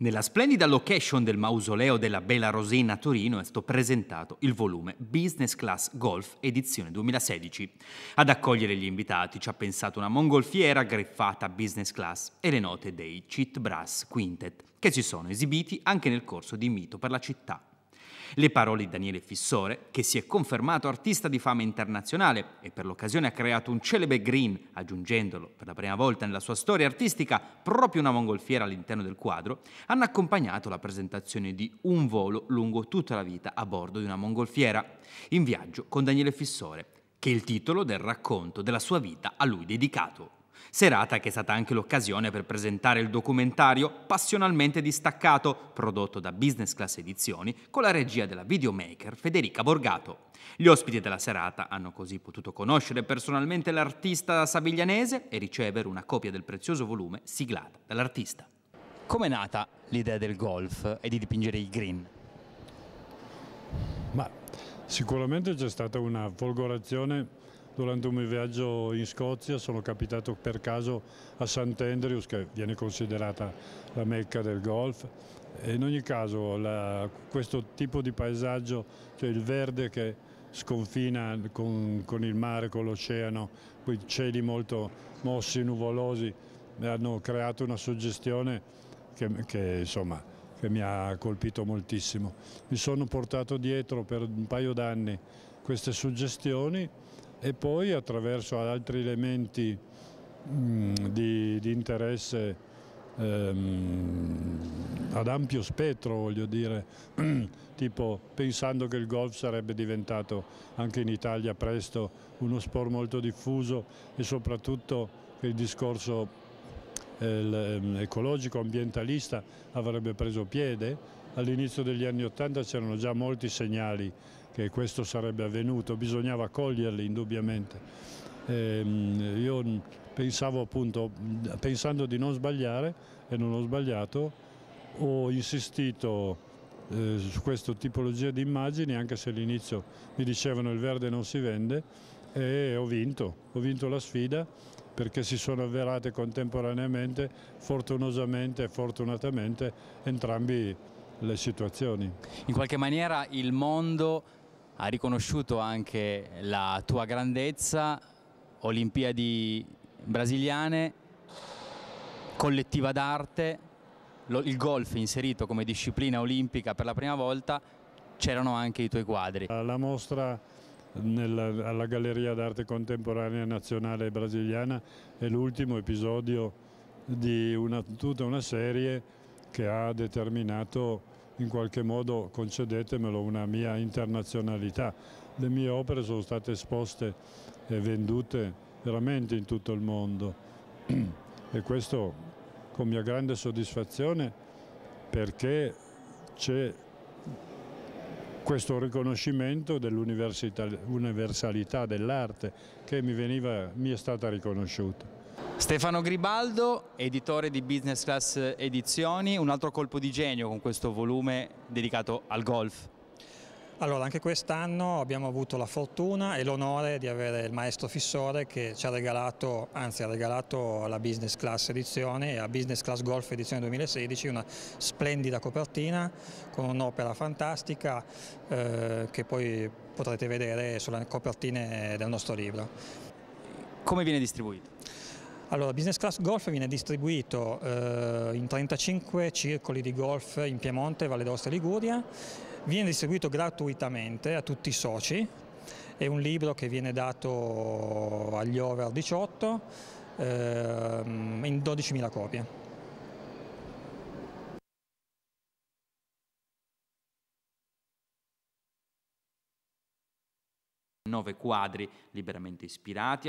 Nella splendida location del mausoleo della Bella Rosina a Torino è stato presentato il volume Business Class Golf edizione 2016. Ad accogliere gli invitati ci ha pensato una mongolfiera greffata business class e le note dei Cheat Brass Quintet, che si sono esibiti anche nel corso di Mito per la città. Le parole di Daniele Fissore, che si è confermato artista di fama internazionale e per l'occasione ha creato un celebre green, aggiungendolo per la prima volta nella sua storia artistica proprio una mongolfiera all'interno del quadro, hanno accompagnato la presentazione di Un volo lungo tutta la vita a bordo di una mongolfiera, in viaggio con Daniele Fissore, che è il titolo del racconto della sua vita a lui dedicato serata che è stata anche l'occasione per presentare il documentario Passionalmente distaccato, prodotto da Business Class Edizioni, con la regia della videomaker Federica Borgato. Gli ospiti della serata hanno così potuto conoscere personalmente l'artista saviglianese e ricevere una copia del prezioso volume siglata dall'artista. Come è nata l'idea del golf e di dipingere il green? Ma sicuramente c'è stata una folgorazione durante un mio viaggio in Scozia sono capitato per caso a St. Andrews che viene considerata la mecca del golf e in ogni caso la, questo tipo di paesaggio, cioè il verde che sconfina con, con il mare, con l'oceano, quei cieli molto mossi, nuvolosi, hanno creato una suggestione che, che insomma che mi ha colpito moltissimo. Mi sono portato dietro per un paio d'anni queste suggestioni e poi attraverso altri elementi mh, mm, di, di, interesse ehm, ad ampio spettro, voglio dire, tipo pensando che il golf sarebbe diventato anche in Italia presto uno sport molto diffuso e soprattutto che il discorso eh, ehm, ecologico ambientalista avrebbe preso piede. All'inizio degli anni 80 c'erano già molti segnali che questo sarebbe avvenuto, bisognava coglierli indubbiamente. E, ehm, io pensavo appunto, pensando di non sbagliare e non ho sbagliato, ho insistito eh, su questa tipologia di immagini, anche se all'inizio mi dicevano il verde non si vende, e ho vinto, ho vinto la sfida perché si sono avverate contemporaneamente, fortunosamente e fortunatamente, entrambi le situazioni. In qualche maniera il mondo ha riconosciuto anche la tua grandezza, Olimpiadi brasiliane, collettiva d'arte, il golf inserito come disciplina olimpica per la prima volta, c'erano anche i tuoi quadri. La mostra nella, alla Galleria d'Arte Contemporanea Nazionale Brasiliana è l'ultimo episodio di una, tutta una serie che ha determinato in qualche modo, concedetemelo, una mia internazionalità. Le mie opere sono state esposte e vendute veramente in tutto il mondo e questo con mia grande soddisfazione perché c'è questo riconoscimento dell'universalità dell'arte che mi, veniva, mi è stata riconosciuta. Stefano Gribaldo, editore di Business Class Edizioni, un altro colpo di genio con questo volume dedicato al golf. Allora, anche quest'anno abbiamo avuto la fortuna e l'onore di avere il maestro Fissore che ci ha regalato, anzi ha regalato alla Business Class Edizione e a Business Class Golf Edizione 2016 una splendida copertina con un'opera fantastica eh, che poi potrete vedere sulle copertine del nostro libro. Come viene distribuito? Allora, Business Class Golf viene distribuito eh, in 35 circoli di golf in Piemonte, Valle d'Aosta e Liguria, viene distribuito gratuitamente a tutti i soci, è un libro che viene dato agli over 18 eh, in 12.000 copie. Nove quadri liberamente ispirati.